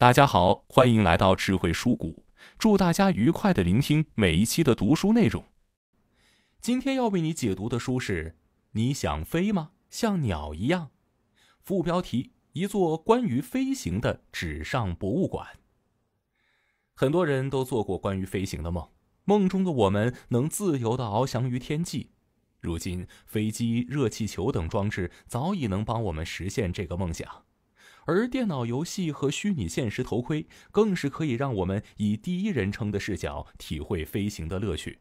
大家好，欢迎来到智慧书谷，祝大家愉快的聆听每一期的读书内容。今天要为你解读的书是《你想飞吗？像鸟一样》。副标题：一座关于飞行的纸上博物馆。很多人都做过关于飞行的梦，梦中的我们能自由的翱翔于天际。如今，飞机、热气球等装置早已能帮我们实现这个梦想。而电脑游戏和虚拟现实头盔更是可以让我们以第一人称的视角体会飞行的乐趣。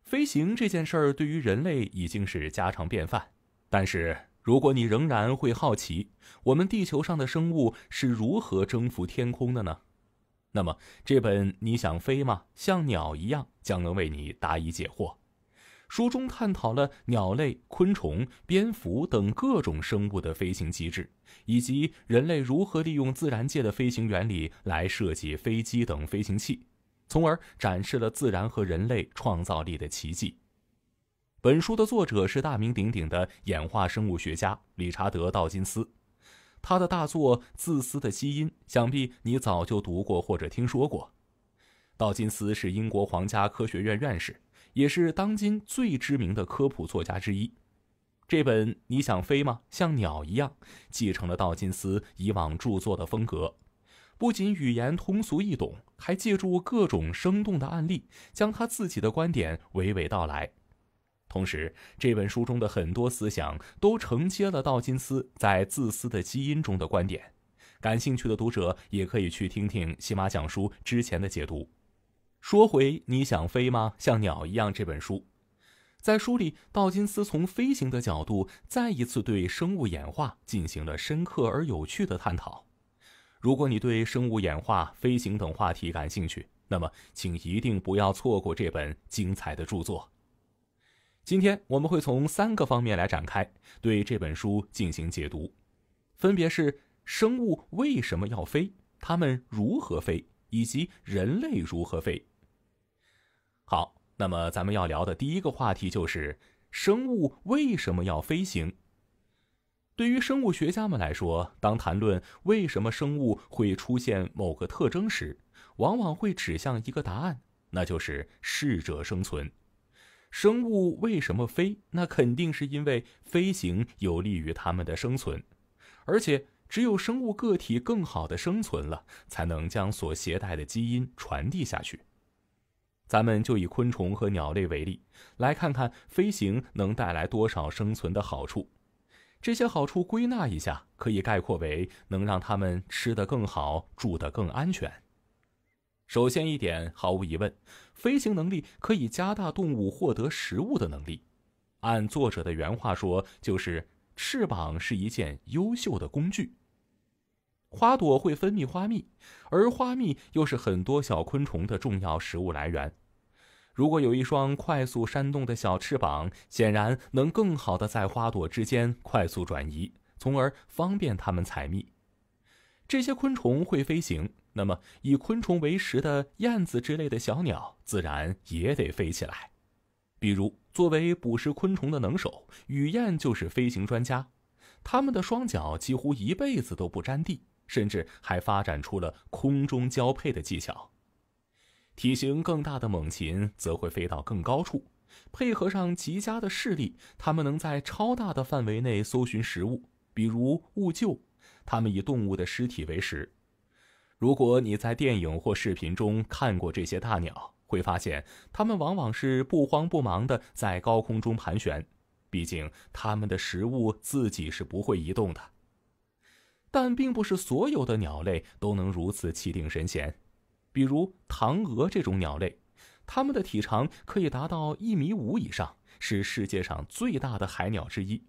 飞行这件事儿对于人类已经是家常便饭，但是如果你仍然会好奇，我们地球上的生物是如何征服天空的呢？那么这本《你想飞吗？像鸟一样》将能为你答疑解惑。书中探讨了鸟类、昆虫、蝙蝠等各种生物的飞行机制，以及人类如何利用自然界的飞行原理来设计飞机等飞行器，从而展示了自然和人类创造力的奇迹。本书的作者是大名鼎鼎的演化生物学家理查德·道金斯，他的大作《自私的基因》想必你早就读过或者听说过。道金斯是英国皇家科学院院士。也是当今最知名的科普作家之一。这本《你想飞吗？像鸟一样》继承了道金斯以往著作的风格，不仅语言通俗易懂，还借助各种生动的案例，将他自己的观点娓娓道来。同时，这本书中的很多思想都承接了道金斯在《自私的基因》中的观点。感兴趣的读者也可以去听听喜马讲书之前的解读。说回你想飞吗？像鸟一样。这本书，在书里，道金斯从飞行的角度再一次对生物演化进行了深刻而有趣的探讨。如果你对生物演化、飞行等话题感兴趣，那么请一定不要错过这本精彩的著作。今天，我们会从三个方面来展开对这本书进行解读，分别是：生物为什么要飞？它们如何飞？以及人类如何飞？好，那么咱们要聊的第一个话题就是生物为什么要飞行？对于生物学家们来说，当谈论为什么生物会出现某个特征时，往往会指向一个答案，那就是适者生存。生物为什么飞？那肯定是因为飞行有利于它们的生存，而且只有生物个体更好的生存了，才能将所携带的基因传递下去。咱们就以昆虫和鸟类为例，来看看飞行能带来多少生存的好处。这些好处归纳一下，可以概括为能让它们吃得更好、住得更安全。首先一点，毫无疑问，飞行能力可以加大动物获得食物的能力。按作者的原话说，就是翅膀是一件优秀的工具。花朵会分泌花蜜，而花蜜又是很多小昆虫的重要食物来源。如果有一双快速扇动的小翅膀，显然能更好地在花朵之间快速转移，从而方便它们采蜜。这些昆虫会飞行，那么以昆虫为食的燕子之类的小鸟自然也得飞起来。比如，作为捕食昆虫的能手，雨燕就是飞行专家。它们的双脚几乎一辈子都不沾地，甚至还发展出了空中交配的技巧。体型更大的猛禽则会飞到更高处，配合上极佳的视力，它们能在超大的范围内搜寻食物，比如兀鹫，它们以动物的尸体为食。如果你在电影或视频中看过这些大鸟，会发现它们往往是不慌不忙地在高空中盘旋，毕竟它们的食物自己是不会移动的。但并不是所有的鸟类都能如此气定神闲。比如唐鹅这种鸟类，它们的体长可以达到一米五以上，是世界上最大的海鸟之一。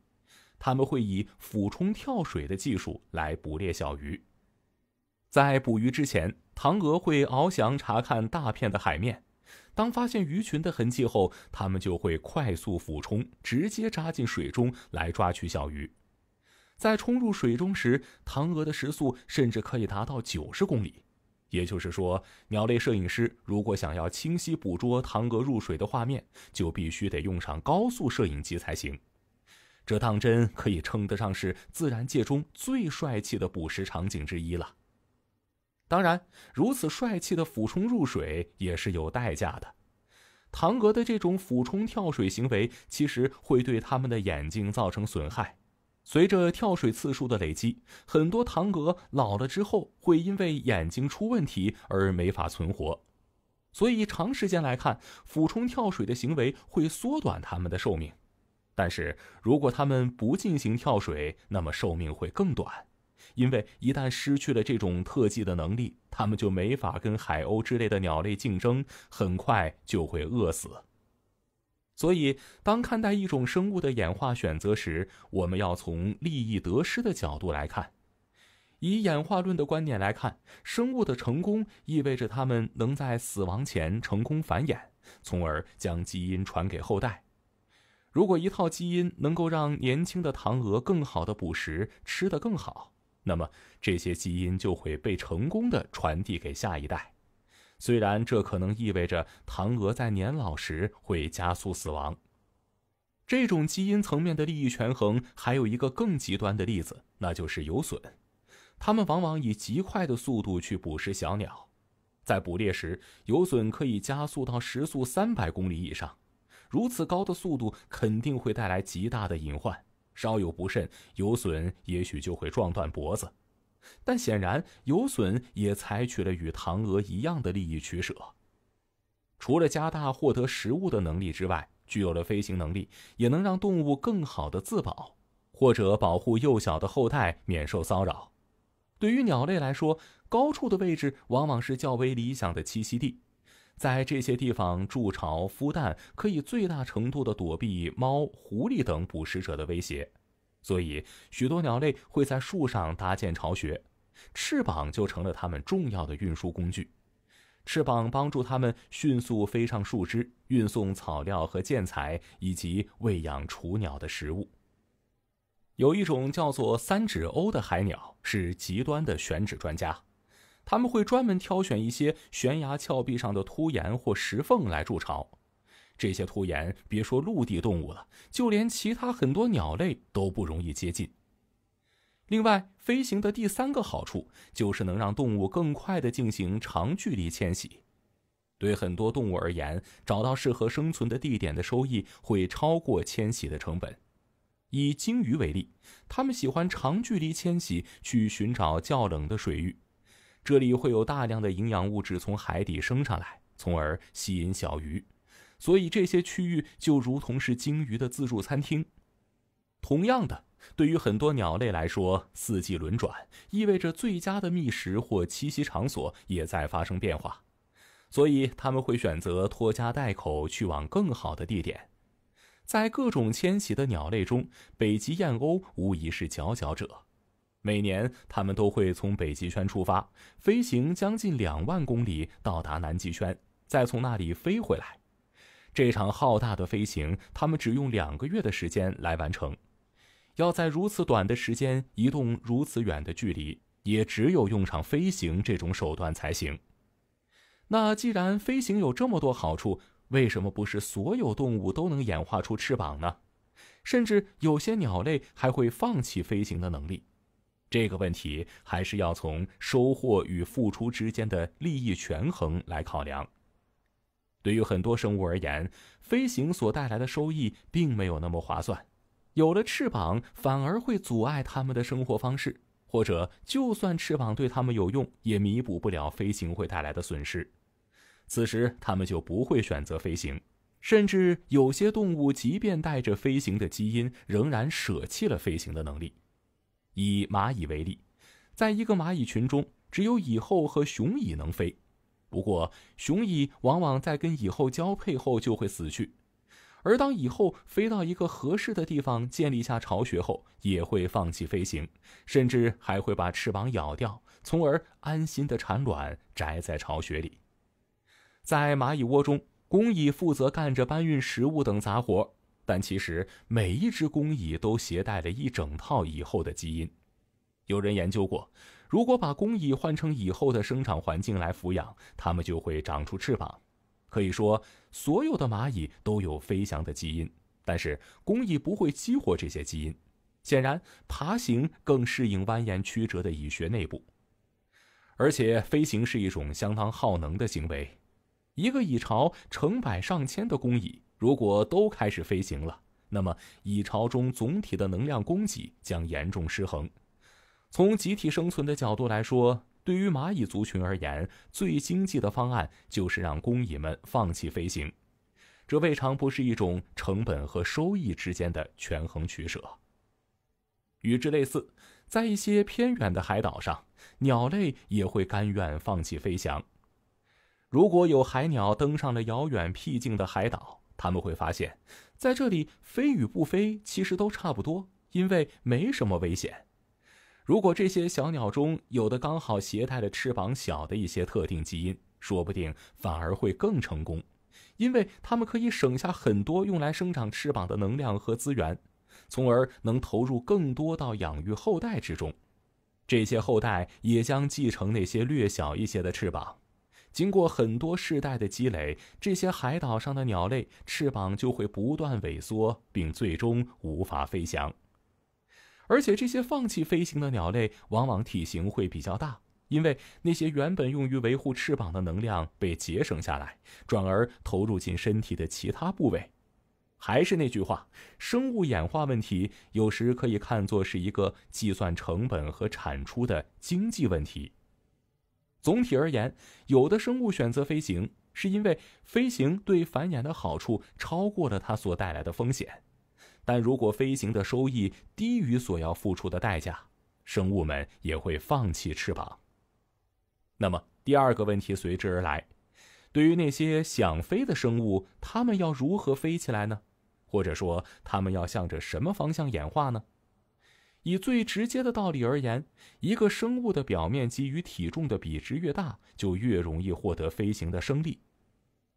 它们会以俯冲跳水的技术来捕猎小鱼。在捕鱼之前，唐鹅会翱翔查看大片的海面，当发现鱼群的痕迹后，它们就会快速俯冲，直接扎进水中来抓取小鱼。在冲入水中时，唐鹅的时速甚至可以达到九十公里。也就是说，鸟类摄影师如果想要清晰捕捉塘鹅入水的画面，就必须得用上高速摄影机才行。这当真可以称得上是自然界中最帅气的捕食场景之一了。当然，如此帅气的俯冲入水也是有代价的。塘鹅的这种俯冲跳水行为，其实会对它们的眼睛造成损害。随着跳水次数的累积，很多塘鹅老了之后会因为眼睛出问题而没法存活，所以长时间来看，俯冲跳水的行为会缩短它们的寿命。但是如果它们不进行跳水，那么寿命会更短，因为一旦失去了这种特技的能力，它们就没法跟海鸥之类的鸟类竞争，很快就会饿死。所以，当看待一种生物的演化选择时，我们要从利益得失的角度来看。以演化论的观念来看，生物的成功意味着它们能在死亡前成功繁衍，从而将基因传给后代。如果一套基因能够让年轻的唐鹅更好的捕食，吃得更好，那么这些基因就会被成功的传递给下一代。虽然这可能意味着唐娥在年老时会加速死亡，这种基因层面的利益权衡，还有一个更极端的例子，那就是游隼。它们往往以极快的速度去捕食小鸟，在捕猎时，游隼可以加速到时速三百公里以上。如此高的速度肯定会带来极大的隐患，稍有不慎，游隼也许就会撞断脖子。但显然，有隼也采取了与唐娥一样的利益取舍。除了加大获得食物的能力之外，具有了飞行能力，也能让动物更好的自保，或者保护幼小的后代免受骚扰。对于鸟类来说，高处的位置往往是较为理想的栖息地，在这些地方筑巢孵蛋，可以最大程度的躲避猫、狐狸等捕食者的威胁。所以，许多鸟类会在树上搭建巢穴，翅膀就成了它们重要的运输工具。翅膀帮助它们迅速飞上树枝，运送草料和建材，以及喂养雏鸟的食物。有一种叫做三趾鸥的海鸟是极端的选址专家，他们会专门挑选一些悬崖峭壁上的凸岩或石缝来筑巢。这些突岩，别说陆地动物了，就连其他很多鸟类都不容易接近。另外，飞行的第三个好处就是能让动物更快的进行长距离迁徙。对很多动物而言，找到适合生存的地点的收益会超过迁徙的成本。以鲸鱼为例，它们喜欢长距离迁徙去寻找较冷的水域，这里会有大量的营养物质从海底升上来，从而吸引小鱼。所以这些区域就如同是鲸鱼的自助餐厅。同样的，对于很多鸟类来说，四季轮转意味着最佳的觅食或栖息场所也在发生变化，所以它们会选择拖家带口去往更好的地点。在各种迁徙的鸟类中，北极燕鸥无疑是佼佼者。每年，它们都会从北极圈出发，飞行将近两万公里到达南极圈，再从那里飞回来。这场浩大的飞行，他们只用两个月的时间来完成。要在如此短的时间移动如此远的距离，也只有用上飞行这种手段才行。那既然飞行有这么多好处，为什么不是所有动物都能演化出翅膀呢？甚至有些鸟类还会放弃飞行的能力。这个问题还是要从收获与付出之间的利益权衡来考量。对于很多生物而言，飞行所带来的收益并没有那么划算。有了翅膀，反而会阻碍他们的生活方式，或者就算翅膀对他们有用，也弥补不了飞行会带来的损失。此时，它们就不会选择飞行。甚至有些动物，即便带着飞行的基因，仍然舍弃了飞行的能力。以蚂蚁为例，在一个蚂蚁群中，只有蚁后和雄蚁能飞。不过，雄蚁往往在跟蚁后交配后就会死去，而当蚁后飞到一个合适的地方建立下巢穴后，也会放弃飞行，甚至还会把翅膀咬掉，从而安心的产卵，宅在巢穴里。在蚂蚁窝中，工蚁负责干着搬运食物等杂活，但其实每一只工蚁都携带了一整套蚁后的基因。有人研究过。如果把工蚁换成以后的生长环境来抚养，它们就会长出翅膀。可以说，所有的蚂蚁都有飞翔的基因，但是工蚁不会激活这些基因。显然，爬行更适应蜿蜒曲折的蚁穴内部，而且飞行是一种相当耗能的行为。一个蚁巢成百上千的工蚁如果都开始飞行了，那么蚁巢中总体的能量供给将严重失衡。从集体生存的角度来说，对于蚂蚁族群而言，最经济的方案就是让工蚁们放弃飞行。这未尝不是一种成本和收益之间的权衡取舍。与之类似，在一些偏远的海岛上，鸟类也会甘愿放弃飞翔。如果有海鸟登上了遥远僻静的海岛，他们会发现，在这里飞与不飞其实都差不多，因为没什么危险。如果这些小鸟中有的刚好携带了翅膀小的一些特定基因，说不定反而会更成功，因为它们可以省下很多用来生长翅膀的能量和资源，从而能投入更多到养育后代之中。这些后代也将继承那些略小一些的翅膀。经过很多世代的积累，这些海岛上的鸟类翅膀就会不断萎缩，并最终无法飞翔。而且这些放弃飞行的鸟类，往往体型会比较大，因为那些原本用于维护翅膀的能量被节省下来，转而投入进身体的其他部位。还是那句话，生物演化问题有时可以看作是一个计算成本和产出的经济问题。总体而言，有的生物选择飞行，是因为飞行对繁衍的好处超过了它所带来的风险。但如果飞行的收益低于所要付出的代价，生物们也会放弃翅膀。那么第二个问题随之而来：对于那些想飞的生物，它们要如何飞起来呢？或者说，它们要向着什么方向演化呢？以最直接的道理而言，一个生物的表面积与体重的比值越大，就越容易获得飞行的升力。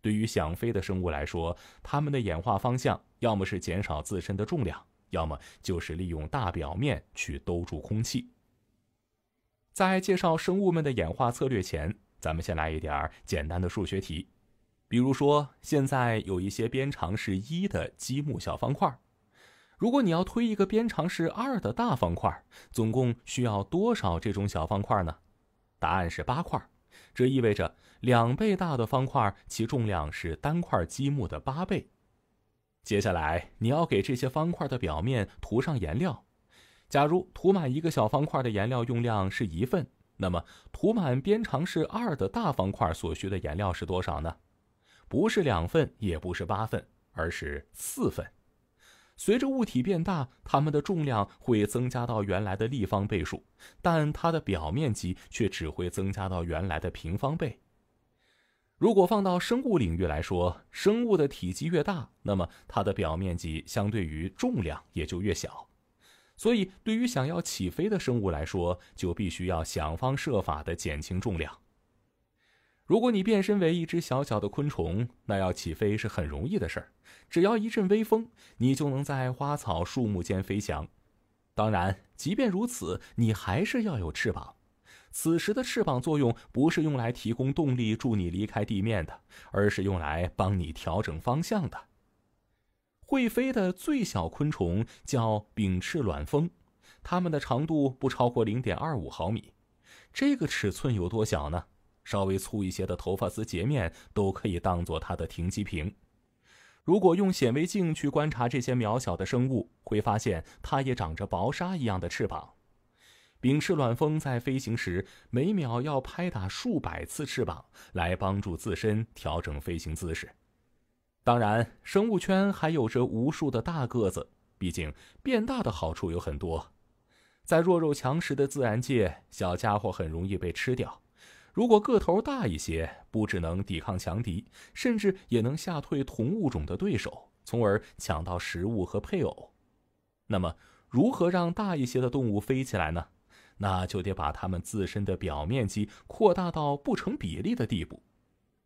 对于想飞的生物来说，它们的演化方向要么是减少自身的重量，要么就是利用大表面去兜住空气。在介绍生物们的演化策略前，咱们先来一点简单的数学题。比如说，现在有一些边长是一的积木小方块，如果你要推一个边长是二的大方块，总共需要多少这种小方块呢？答案是八块。这意味着。两倍大的方块，其重量是单块积木的八倍。接下来，你要给这些方块的表面涂上颜料。假如涂满一个小方块的颜料用量是一份，那么涂满边长是二的大方块所需的颜料是多少呢？不是两份，也不是八份，而是四份。随着物体变大，它们的重量会增加到原来的立方倍数，但它的表面积却只会增加到原来的平方倍。如果放到生物领域来说，生物的体积越大，那么它的表面积相对于重量也就越小。所以，对于想要起飞的生物来说，就必须要想方设法的减轻重量。如果你变身为一只小小的昆虫，那要起飞是很容易的事儿，只要一阵微风，你就能在花草树木间飞翔。当然，即便如此，你还是要有翅膀。此时的翅膀作用不是用来提供动力助你离开地面的，而是用来帮你调整方向的。会飞的最小昆虫叫柄翅卵蜂，它们的长度不超过零点二五毫米，这个尺寸有多小呢？稍微粗一些的头发丝截面都可以当做它的停机坪。如果用显微镜去观察这些渺小的生物，会发现它也长着薄纱一样的翅膀。影翅卵风在飞行时，每秒要拍打数百次翅膀来帮助自身调整飞行姿势。当然，生物圈还有着无数的大个子。毕竟，变大的好处有很多。在弱肉强食的自然界，小家伙很容易被吃掉。如果个头大一些，不只能抵抗强敌，甚至也能吓退同物种的对手，从而抢到食物和配偶。那么，如何让大一些的动物飞起来呢？那就得把它们自身的表面积扩大到不成比例的地步，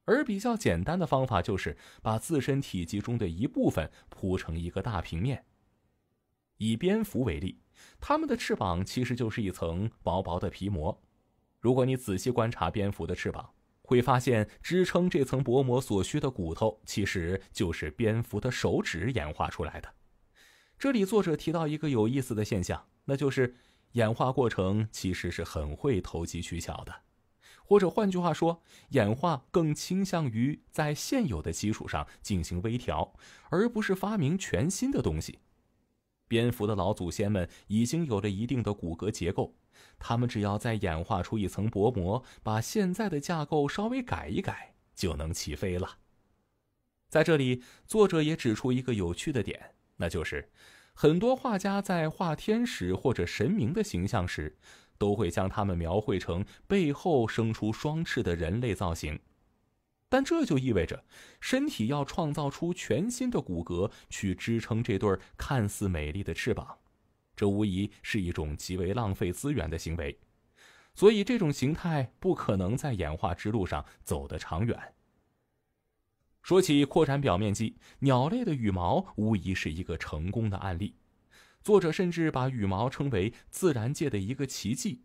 而比较简单的方法就是把自身体积中的一部分铺成一个大平面。以蝙蝠为例，它们的翅膀其实就是一层薄薄的皮膜。如果你仔细观察蝙蝠的翅膀，会发现支撑这层薄膜所需的骨头，其实就是蝙蝠的手指演化出来的。这里作者提到一个有意思的现象，那就是。演化过程其实是很会投机取巧的，或者换句话说，演化更倾向于在现有的基础上进行微调，而不是发明全新的东西。蝙蝠的老祖先们已经有了一定的骨骼结构，他们只要再演化出一层薄膜，把现在的架构稍微改一改，就能起飞了。在这里，作者也指出一个有趣的点，那就是。很多画家在画天使或者神明的形象时，都会将他们描绘成背后生出双翅的人类造型，但这就意味着身体要创造出全新的骨骼去支撑这对看似美丽的翅膀，这无疑是一种极为浪费资源的行为，所以这种形态不可能在演化之路上走得长远。说起扩展表面积，鸟类的羽毛无疑是一个成功的案例。作者甚至把羽毛称为自然界的一个奇迹。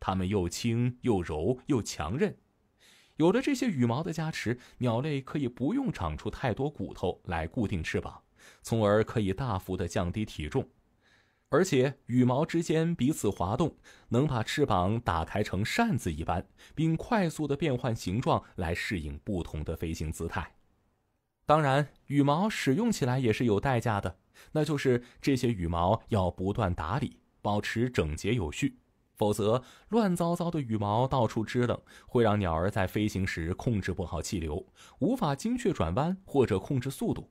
它们又轻又柔又强韧。有了这些羽毛的加持，鸟类可以不用长出太多骨头来固定翅膀，从而可以大幅的降低体重。而且，羽毛之间彼此滑动，能把翅膀打开成扇子一般，并快速的变换形状来适应不同的飞行姿态。当然，羽毛使用起来也是有代价的，那就是这些羽毛要不断打理，保持整洁有序。否则，乱糟糟的羽毛到处支棱，会让鸟儿在飞行时控制不好气流，无法精确转弯或者控制速度。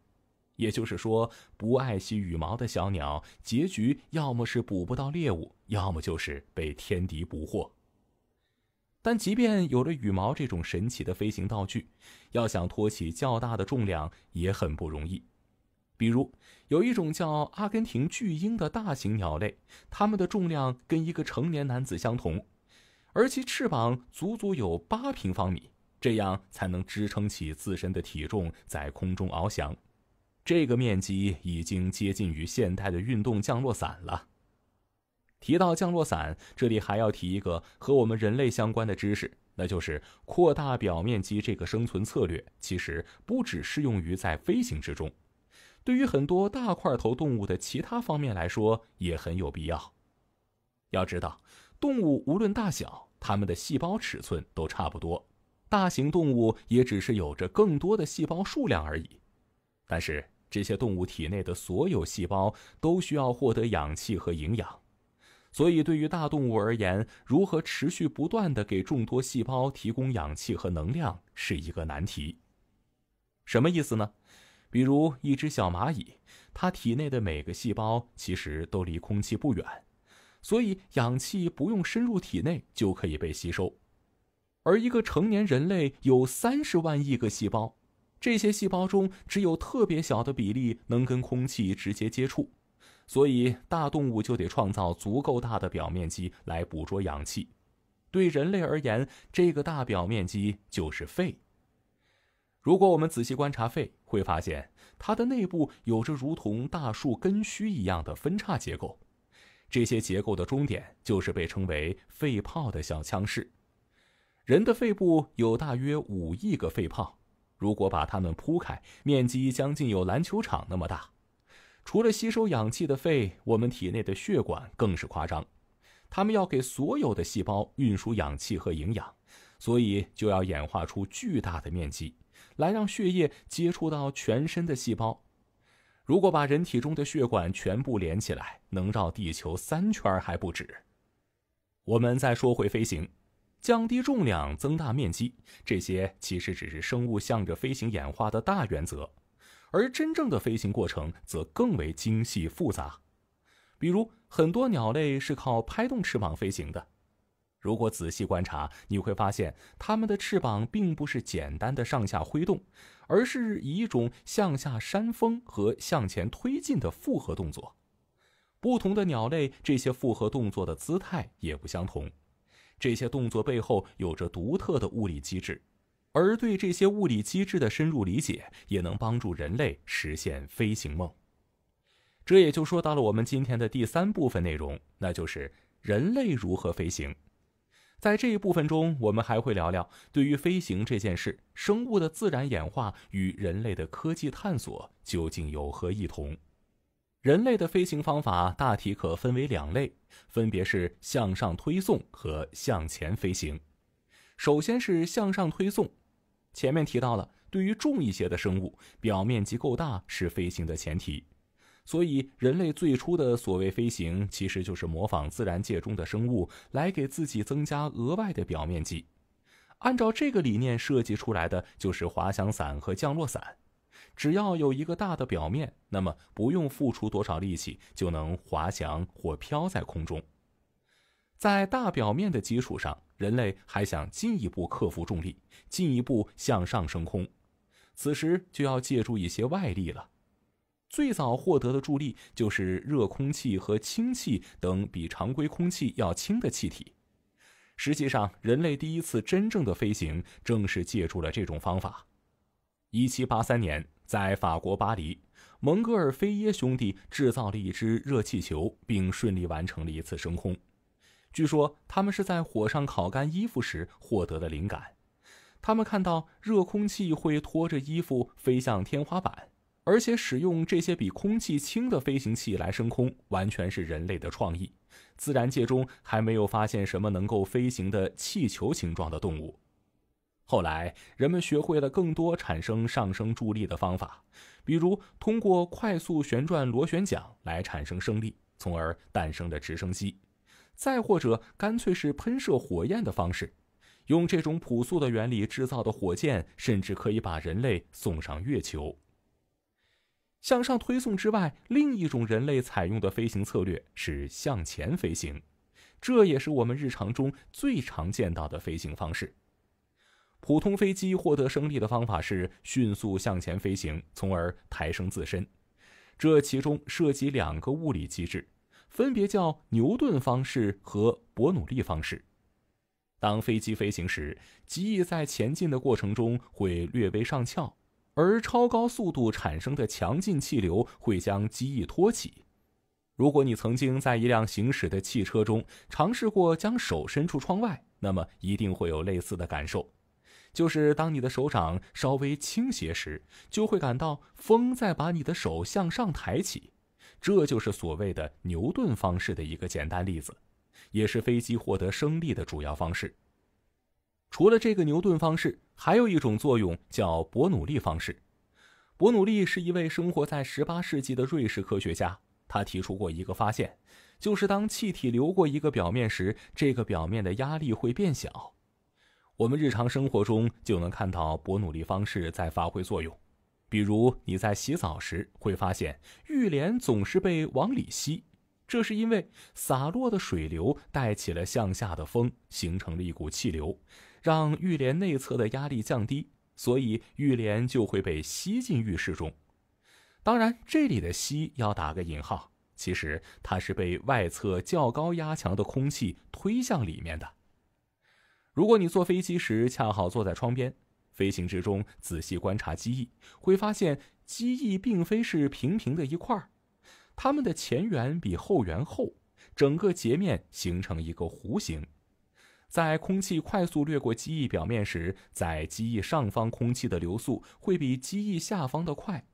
也就是说，不爱惜羽毛的小鸟，结局要么是捕不到猎物，要么就是被天敌捕获。但即便有了羽毛这种神奇的飞行道具，要想托起较大的重量也很不容易。比如，有一种叫阿根廷巨鹰的大型鸟类，它们的重量跟一个成年男子相同，而其翅膀足足有八平方米，这样才能支撑起自身的体重在空中翱翔。这个面积已经接近于现代的运动降落伞了。提到降落伞，这里还要提一个和我们人类相关的知识，那就是扩大表面积这个生存策略。其实不只适用于在飞行之中，对于很多大块头动物的其他方面来说也很有必要。要知道，动物无论大小，它们的细胞尺寸都差不多，大型动物也只是有着更多的细胞数量而已。但是这些动物体内的所有细胞都需要获得氧气和营养。所以，对于大动物而言，如何持续不断地给众多细胞提供氧气和能量是一个难题。什么意思呢？比如一只小蚂蚁，它体内的每个细胞其实都离空气不远，所以氧气不用深入体内就可以被吸收。而一个成年人类有三十万亿个细胞，这些细胞中只有特别小的比例能跟空气直接接触。所以，大动物就得创造足够大的表面积来捕捉氧气。对人类而言，这个大表面积就是肺。如果我们仔细观察肺，会发现它的内部有着如同大树根须一样的分叉结构，这些结构的终点就是被称为肺泡的小腔室。人的肺部有大约五亿个肺泡，如果把它们铺开，面积将近有篮球场那么大。除了吸收氧气的肺，我们体内的血管更是夸张。它们要给所有的细胞运输氧气和营养，所以就要演化出巨大的面积，来让血液接触到全身的细胞。如果把人体中的血管全部连起来，能绕地球三圈还不止。我们再说回飞行，降低重量、增大面积，这些其实只是生物向着飞行演化的大原则。而真正的飞行过程则更为精细复杂，比如很多鸟类是靠拍动翅膀飞行的。如果仔细观察，你会发现它们的翅膀并不是简单的上下挥动，而是以一种向下扇风和向前推进的复合动作。不同的鸟类，这些复合动作的姿态也不相同。这些动作背后有着独特的物理机制。而对这些物理机制的深入理解，也能帮助人类实现飞行梦。这也就说到了我们今天的第三部分内容，那就是人类如何飞行。在这一部分中，我们还会聊聊对于飞行这件事，生物的自然演化与人类的科技探索究竟有何异同。人类的飞行方法大体可分为两类，分别是向上推送和向前飞行。首先是向上推送。前面提到了，对于重一些的生物，表面积够大是飞行的前提。所以，人类最初的所谓飞行，其实就是模仿自然界中的生物，来给自己增加额外的表面积。按照这个理念设计出来的，就是滑翔伞和降落伞。只要有一个大的表面，那么不用付出多少力气，就能滑翔或飘在空中。在大表面的基础上，人类还想进一步克服重力，进一步向上升空。此时就要借助一些外力了。最早获得的助力就是热空气和氢气等比常规空气要轻的气体。实际上，人类第一次真正的飞行正是借助了这种方法。一七八三年，在法国巴黎，蒙哥尔菲耶兄弟制造了一只热气球，并顺利完成了一次升空。据说他们是在火上烤干衣服时获得的灵感。他们看到热空气会拖着衣服飞向天花板，而且使用这些比空气轻的飞行器来升空，完全是人类的创意。自然界中还没有发现什么能够飞行的气球形状的动物。后来，人们学会了更多产生上升助力的方法，比如通过快速旋转螺旋桨来产生升力，从而诞生的直升机。再或者，干脆是喷射火焰的方式，用这种朴素的原理制造的火箭，甚至可以把人类送上月球。向上推送之外，另一种人类采用的飞行策略是向前飞行，这也是我们日常中最常见到的飞行方式。普通飞机获得升力的方法是迅速向前飞行，从而抬升自身，这其中涉及两个物理机制。分别叫牛顿方式和伯努利方式。当飞机飞行时，机翼在前进的过程中会略微上翘，而超高速度产生的强劲气流会将机翼托起。如果你曾经在一辆行驶的汽车中尝试过将手伸出窗外，那么一定会有类似的感受，就是当你的手掌稍微倾斜时，就会感到风在把你的手向上抬起。这就是所谓的牛顿方式的一个简单例子，也是飞机获得升力的主要方式。除了这个牛顿方式，还有一种作用叫伯努利方式。伯努利是一位生活在十八世纪的瑞士科学家，他提出过一个发现，就是当气体流过一个表面时，这个表面的压力会变小。我们日常生活中就能看到伯努利方式在发挥作用。比如你在洗澡时，会发现浴帘总是被往里吸，这是因为洒落的水流带起了向下的风，形成了一股气流，让浴帘内侧的压力降低，所以浴帘就会被吸进浴室中。当然，这里的“吸”要打个引号，其实它是被外侧较高压强的空气推向里面的。如果你坐飞机时恰好坐在窗边，飞行之中，仔细观察机翼，会发现机翼并非是平平的一块儿，它们的前缘比后缘厚，整个截面形成一个弧形。在空气快速掠过机翼表面时，在机翼上方空气的流速会比机翼下方的快，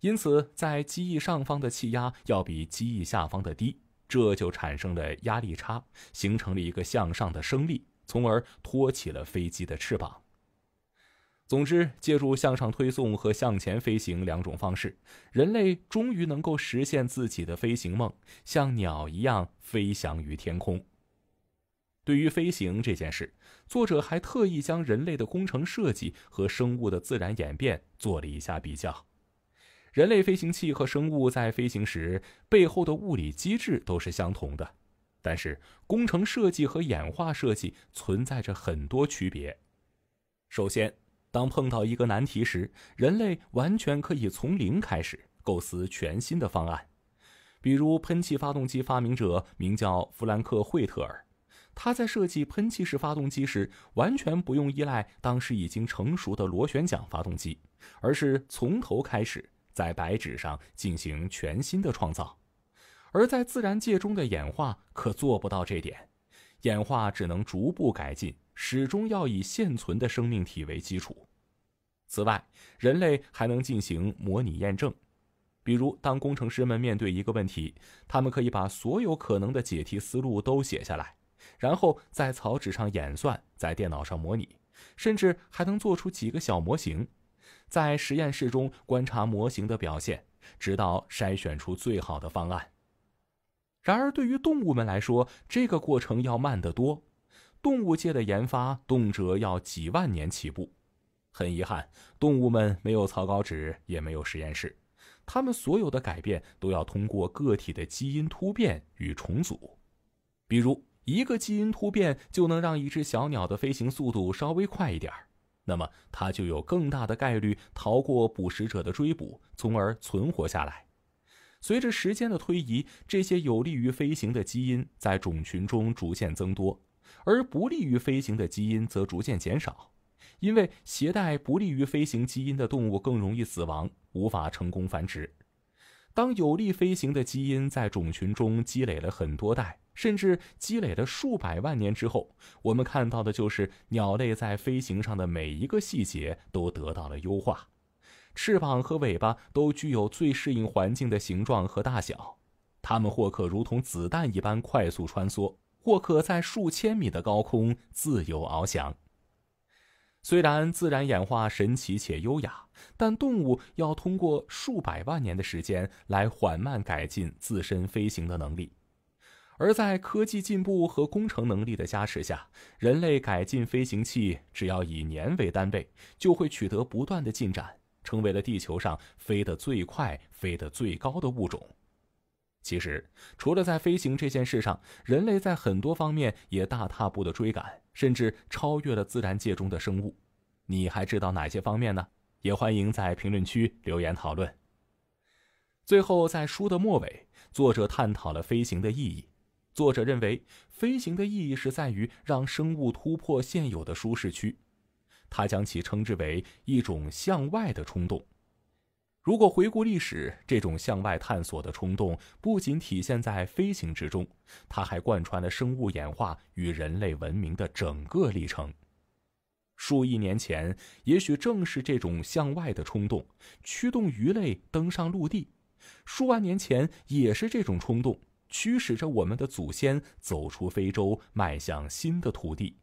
因此在机翼上方的气压要比机翼下方的低，这就产生了压力差，形成了一个向上的升力，从而托起了飞机的翅膀。总之，借助向上推送和向前飞行两种方式，人类终于能够实现自己的飞行梦，像鸟一样飞翔于天空。对于飞行这件事，作者还特意将人类的工程设计和生物的自然演变做了一下比较。人类飞行器和生物在飞行时背后的物理机制都是相同的，但是工程设计和演化设计存在着很多区别。首先，当碰到一个难题时，人类完全可以从零开始构思全新的方案。比如，喷气发动机发明者名叫弗兰克·惠特尔，他在设计喷气式发动机时，完全不用依赖当时已经成熟的螺旋桨发动机，而是从头开始，在白纸上进行全新的创造。而在自然界中的演化可做不到这点，演化只能逐步改进。始终要以现存的生命体为基础。此外，人类还能进行模拟验证，比如当工程师们面对一个问题，他们可以把所有可能的解题思路都写下来，然后在草纸上演算，在电脑上模拟，甚至还能做出几个小模型，在实验室中观察模型的表现，直到筛选出最好的方案。然而，对于动物们来说，这个过程要慢得多。动物界的研发动辄要几万年起步，很遗憾，动物们没有草稿纸，也没有实验室，它们所有的改变都要通过个体的基因突变与重组。比如，一个基因突变就能让一只小鸟的飞行速度稍微快一点儿，那么它就有更大的概率逃过捕食者的追捕，从而存活下来。随着时间的推移，这些有利于飞行的基因在种群中逐渐增多。而不利于飞行的基因则逐渐减少，因为携带不利于飞行基因的动物更容易死亡，无法成功繁殖。当有利飞行的基因在种群中积累了很多代，甚至积累了数百万年之后，我们看到的就是鸟类在飞行上的每一个细节都得到了优化，翅膀和尾巴都具有最适应环境的形状和大小，它们或可如同子弹一般快速穿梭。或可在数千米的高空自由翱翔。虽然自然演化神奇且优雅，但动物要通过数百万年的时间来缓慢改进自身飞行的能力；而在科技进步和工程能力的加持下，人类改进飞行器只要以年为单位，就会取得不断的进展，成为了地球上飞得最快、飞得最高的物种。其实，除了在飞行这件事上，人类在很多方面也大踏步的追赶，甚至超越了自然界中的生物。你还知道哪些方面呢？也欢迎在评论区留言讨论。最后，在书的末尾，作者探讨了飞行的意义。作者认为，飞行的意义是在于让生物突破现有的舒适区，他将其称之为一种向外的冲动。如果回顾历史，这种向外探索的冲动不仅体现在飞行之中，它还贯穿了生物演化与人类文明的整个历程。数亿年前，也许正是这种向外的冲动驱动鱼类登上陆地；数万年前，也是这种冲动驱使着我们的祖先走出非洲，迈向新的土地。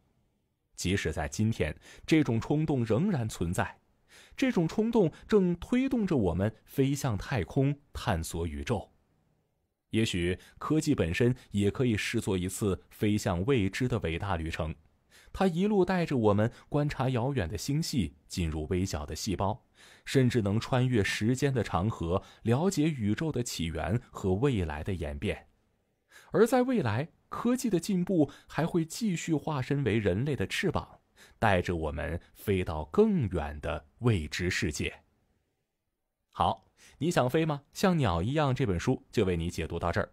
即使在今天，这种冲动仍然存在。这种冲动正推动着我们飞向太空，探索宇宙。也许科技本身也可以视作一次飞向未知的伟大旅程，它一路带着我们观察遥远的星系，进入微小的细胞，甚至能穿越时间的长河，了解宇宙的起源和未来的演变。而在未来，科技的进步还会继续化身为人类的翅膀。带着我们飞到更远的未知世界。好，你想飞吗？像鸟一样。这本书就为你解读到这儿。